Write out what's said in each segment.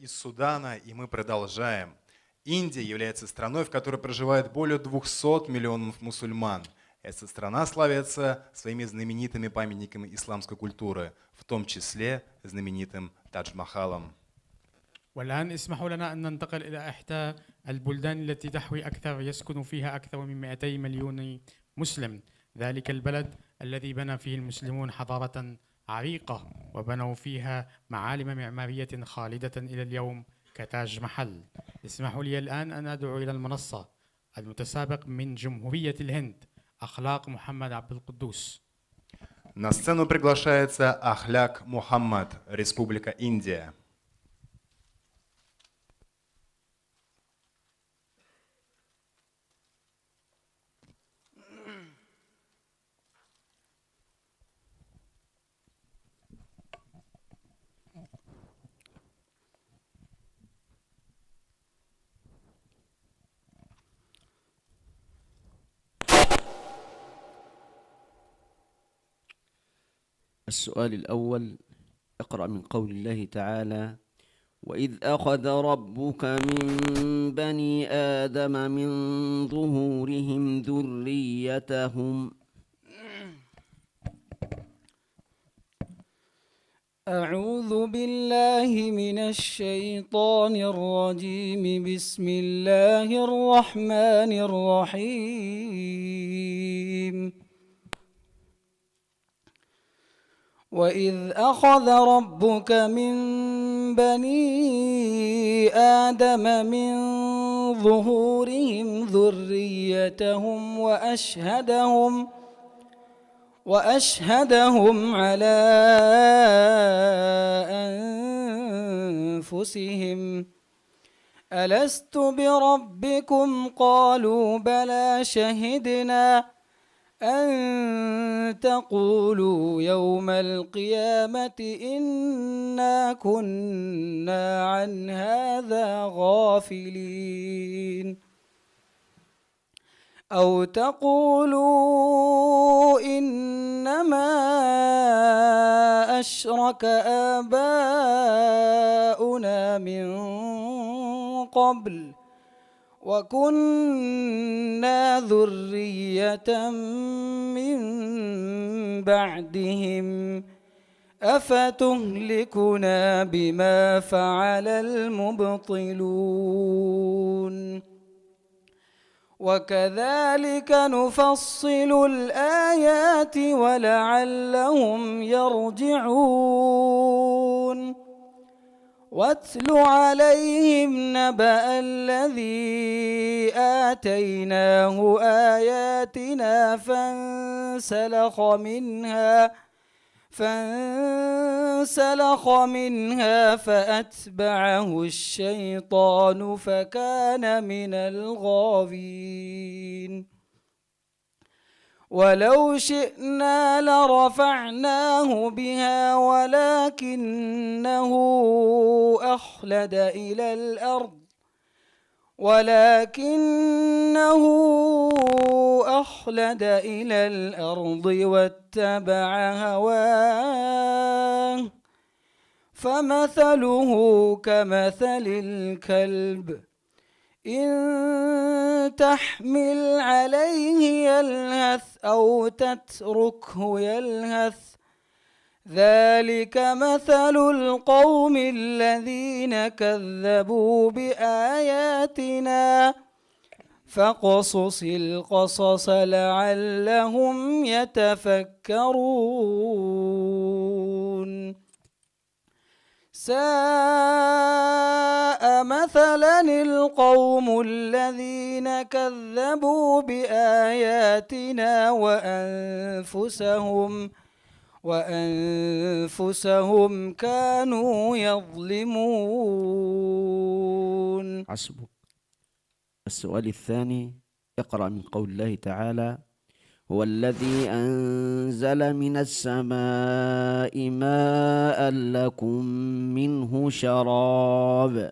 из Судана, и мы продолжаем. Индия является страной, в которой проживает более 200 миллионов мусульман. Эта страна славится своими знаменитыми памятниками исламской культуры, в том числе знаменитым Тадж-Махалом. والآن اسمحوا لنا أن ننتقل إلى إحدى البلدان التي تحوي أكثر يسكن فيها أكثر من 200 مليون مسلم ذلك البلد الذي بنى فيه المسلمون حضارة عريقة وبنوا فيها معالم معمارية خالدة إلى اليوم كتاج محل اسمحوا لي الآن أن أدعو إلى المنصة المتسابق من جمهورية الهند أخلاق محمد عبد القدوس На сцену приглашается Ахляк Мухаммад, Республика Индия. السؤال الأول اقرأ من قول الله تعالى وإذ أخذ ربك من بني آدم من ظهورهم ذريتهم أعوذ بالله من الشيطان الرجيم بسم الله الرحمن الرحيم وإذ أخذ ربك من بني آدم من ظهورهم ذريتهم وأشهدهم وأشهدهم على أنفسهم ألست بربكم قالوا بلى شهدنا أن تقولوا يوم القيامة إنا كنا عن هذا غافلين أو تقولوا إنما أشرك آباؤنا من قبل وكنا ذرية من بعدهم أفتهلكنا بما فعل المبطلون وكذلك نفصل الآيات ولعلهم يرجعون واتل عليهم نبأ الذي آتيناه آياتنا فانسلخ منها فانسلخ منها فأتبعه الشيطان فكان من الغاوين ولو شئنا لرفعناه بها ولكنه أخلد إلى الأرض ولكنه أخلد إلى الأرض واتبع هواه فمثله كمثل الكلب إن تحمل عليه يلهث أو تتركه يلهث ذلك مثل القوم الذين كذبوا بآياتنا فقصص القصص لعلهم يتفكرون ساء مثلا القوم الذين كذبوا بآياتنا وأنفسهم وأنفسهم كانوا يظلمون حسبك السؤال الثاني اقرأ من قول الله تعالى هو الذي أنزل من السماء ماء لكم منه شراب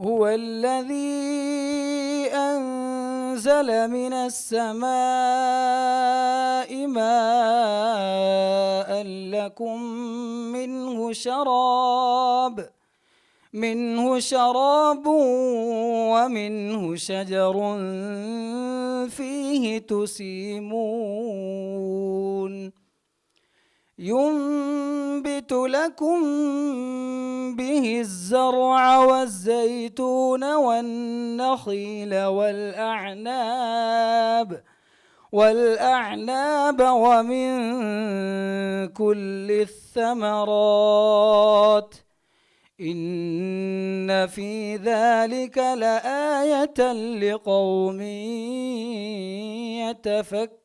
هو الذي أنزل من السماء ماء لكم منه شراب منه شراب ومنه شجر فيه تسيمون ينبت لكم به الزرع والزيتون والنخيل والأعناب والأعناب ومن كل الثمرات ۖ إن في ذلك لآية لقوم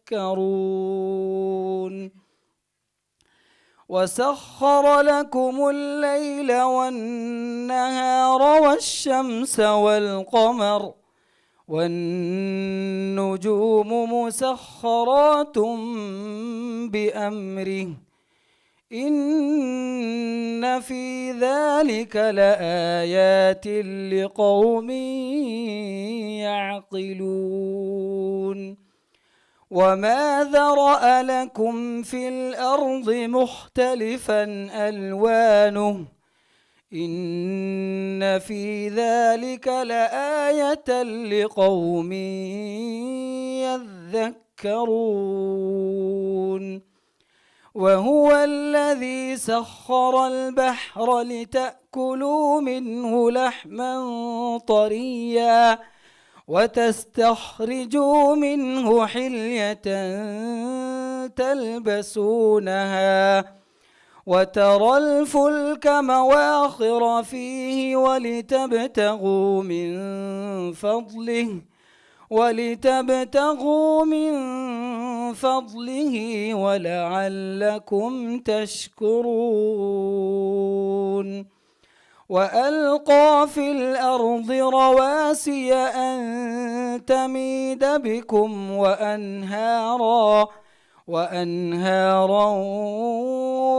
يتفكرون وسخر لكم الليل والنهار والشمس والقمر والنجوم مسخرات بأمره إن في ذلك لآيات لقوم يعقلون وما ذرأ لكم في الأرض مختلفا ألوانه إن في ذلك لآية لقوم يذكرون وهو الذي سخر البحر لتأكلوا منه لحما طريا وتستخرجوا منه حلية تلبسونها وترى الفلك مواخر فيه ولتبتغوا من فضله ولتبتغوا من فضله ولعلكم تشكرون وألقى في الأرض رواسي أن تميد بكم وأنهارا وأنهارا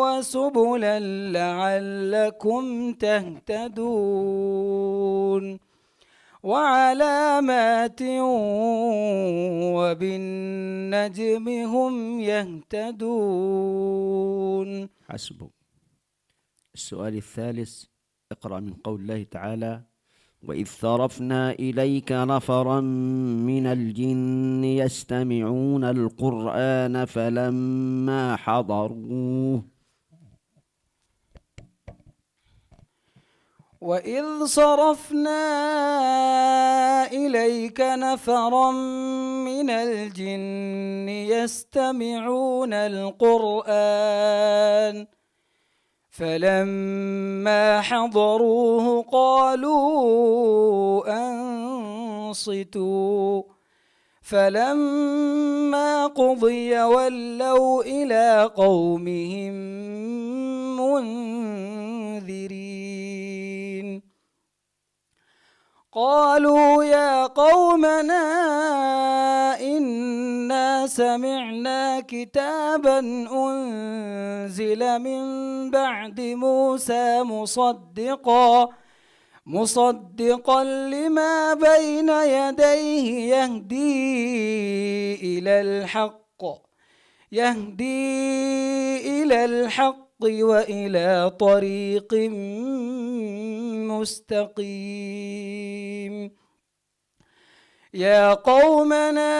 وسبلا لعلكم تهتدون وعلامات وبالنجم هم يهتدون حسبك السؤال الثالث اقرأ من قول الله تعالى وإذ صرفنا إليك نفرا من الجن يستمعون القرآن فلما حضروه وإذ صرفنا إليك نفرا من الجن يستمعون القرآن فلما حضروه قالوا أنصتوا فلما قضي ولوا إلى قومهم منذرين قالوا يا قومنا إنا سمعنا كتابا أنزل من بعد موسى مصدقا مصدقا لما بين يديه يهدي إلى الحق يهدي إلى الحق وإلى طريق مستقيم يا قومنا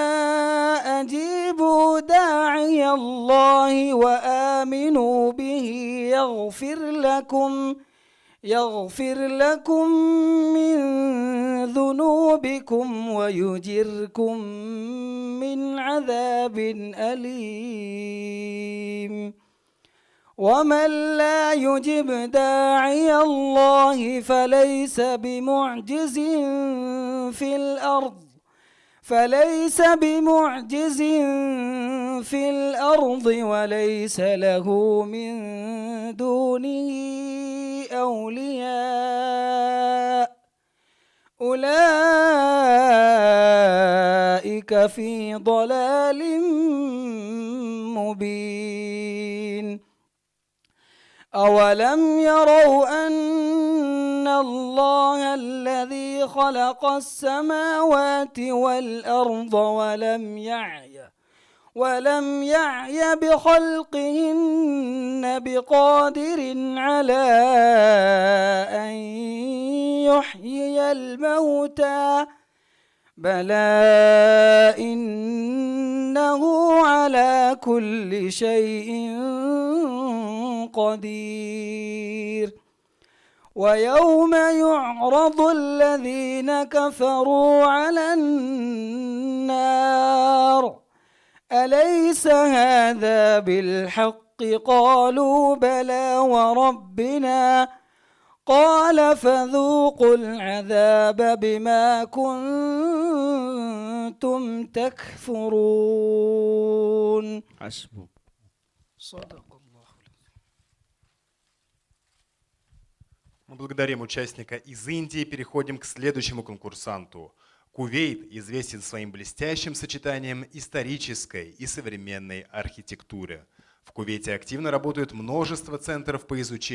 أجيبوا داعي الله وآمنوا به يغفر لكم يغفر لكم من ذنوبكم ويجركم من عذاب أليم ومن لا يجب داعي الله فليس بمعجز في الأرض فليس بمعجز في الأرض وليس له من دونه أولياء أولئك في ضلال مبين أَوَلَمْ يَرَوْا أَنَّ اللَّهَ الَّذِي خَلَقَ السَّمَاوَاتِ وَالْأَرْضَ وَلَمْ يَعْيَ وَلَمْ يَعْيَ بِخَلْقِهِنَّ بِقَادِرٍ عَلَى أَنْ يُحْيِيَ الْمَوْتَى بَلَى إِنَّهُ عَلَى كُلِّ شَيْءٍ قدير ويوم يعرض الذين كفروا على النار أليس هذا بالحق قالوا بلى وربنا قال فذوقوا العذاب بما كنتم تكفرون حسبك صدق Мы благодарим участника из Индии. Переходим к следующему конкурсанту. Кувейт известен своим блестящим сочетанием исторической и современной архитектуры. В Кувейте активно работают множество центров по изучению